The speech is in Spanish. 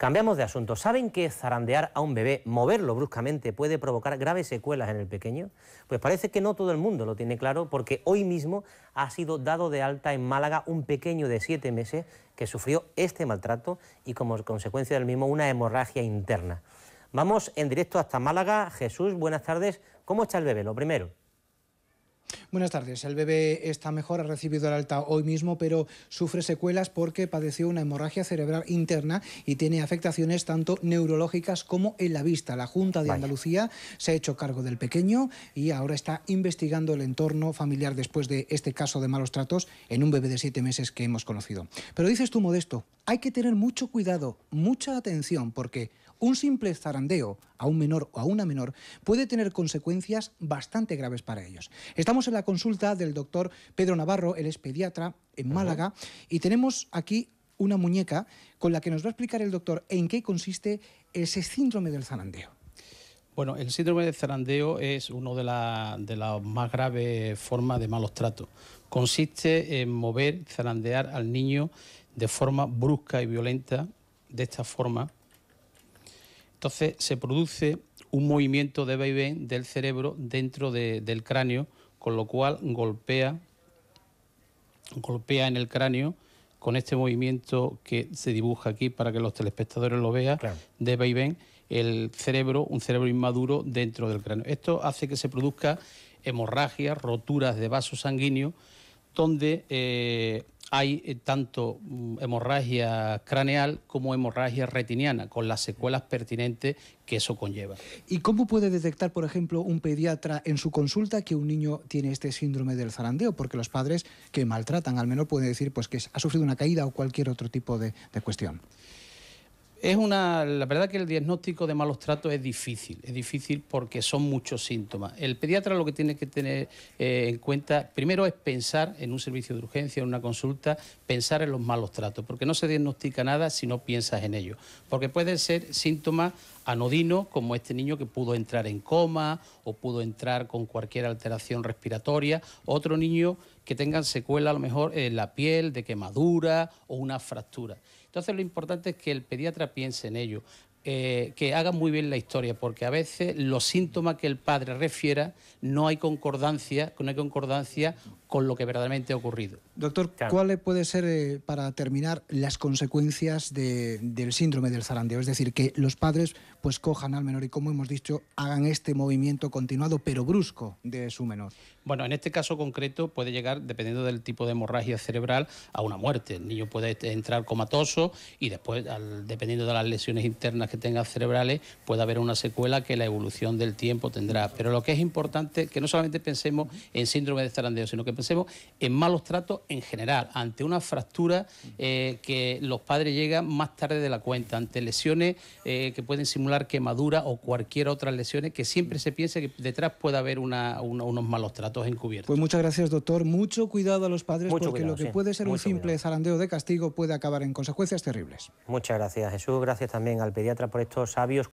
Cambiamos de asunto. ¿Saben que zarandear a un bebé, moverlo bruscamente, puede provocar graves secuelas en el pequeño? Pues parece que no todo el mundo lo tiene claro porque hoy mismo ha sido dado de alta en Málaga un pequeño de siete meses que sufrió este maltrato y como consecuencia del mismo una hemorragia interna. Vamos en directo hasta Málaga. Jesús, buenas tardes. ¿Cómo está el bebé? Lo primero. Buenas tardes. El bebé está mejor, ha recibido el alta hoy mismo, pero sufre secuelas porque padeció una hemorragia cerebral interna y tiene afectaciones tanto neurológicas como en la vista. La Junta de Andalucía se ha hecho cargo del pequeño y ahora está investigando el entorno familiar después de este caso de malos tratos en un bebé de siete meses que hemos conocido. Pero dices tú, Modesto, hay que tener mucho cuidado, mucha atención, porque un simple zarandeo a un menor o a una menor puede tener consecuencias bastante graves para ellos. Estamos en la consulta del doctor Pedro Navarro, él es pediatra en Málaga, y tenemos aquí una muñeca con la que nos va a explicar el doctor en qué consiste ese síndrome del zarandeo. Bueno, el síndrome del zarandeo es una de las más graves formas de malos tratos. Consiste en mover, zarandear al niño de forma brusca y violenta, de esta forma, entonces se produce un movimiento de vaivén del cerebro dentro del cráneo, con lo cual golpea, golpea en el cráneo con este movimiento que se dibuja aquí para que los telespectadores lo vean, de vaivén, el cerebro, un cerebro inmaduro dentro del cráneo. Esto hace que se produzca hemorragias, roturas de vaso sanguíneo, donde eh, hay eh, tanto mm, hemorragia craneal como hemorragia retiniana, con las secuelas pertinentes que eso conlleva. ¿Y cómo puede detectar, por ejemplo, un pediatra en su consulta que un niño tiene este síndrome del zarandeo? Porque los padres que maltratan al menor pueden decir pues, que ha sufrido una caída o cualquier otro tipo de, de cuestión. Es una, la verdad que el diagnóstico de malos tratos es difícil, es difícil porque son muchos síntomas. El pediatra lo que tiene que tener eh, en cuenta, primero es pensar en un servicio de urgencia, en una consulta, pensar en los malos tratos, porque no se diagnostica nada si no piensas en ello, porque pueden ser síntomas anodinos, como este niño que pudo entrar en coma o pudo entrar con cualquier alteración respiratoria, otro niño que tengan secuela a lo mejor en la piel, de quemadura o una fractura. Entonces lo importante es que el pediatra piense en ello, eh, que haga muy bien la historia, porque a veces los síntomas que el padre refiera no hay concordancia, no hay concordancia con lo que verdaderamente ha ocurrido. Doctor, ¿cuáles pueden ser, eh, para terminar, las consecuencias del síndrome del zarandeo? Es decir, que los padres pues cojan al menor y, como hemos dicho, hagan este movimiento continuado pero brusco de su menor. Bueno, en este caso concreto puede llegar, dependiendo del tipo de hemorragia cerebral, a una muerte. El niño puede entrar comatoso y después, dependiendo de las lesiones internas que tenga cerebrales, puede haber una secuela que la evolución del tiempo tendrá. Pero lo que es importante, que no solamente pensemos en síndrome de zarandeo, sino que pensemos en malos tratos en general, ante una fractura eh, que los padres llegan más tarde de la cuenta, ante lesiones eh, que pueden simular quemadura o cualquier otra lesiones, que siempre se piense que detrás puede haber una, unos malos tratos encubiertos. Pues muchas gracias, doctor. Mucho cuidado a los padres porque lo que puede ser un simple zarandeo de castigo puede acabar en consecuencias terribles. Muchas gracias, Jesús. Gracias también al pediatra por estos sabios.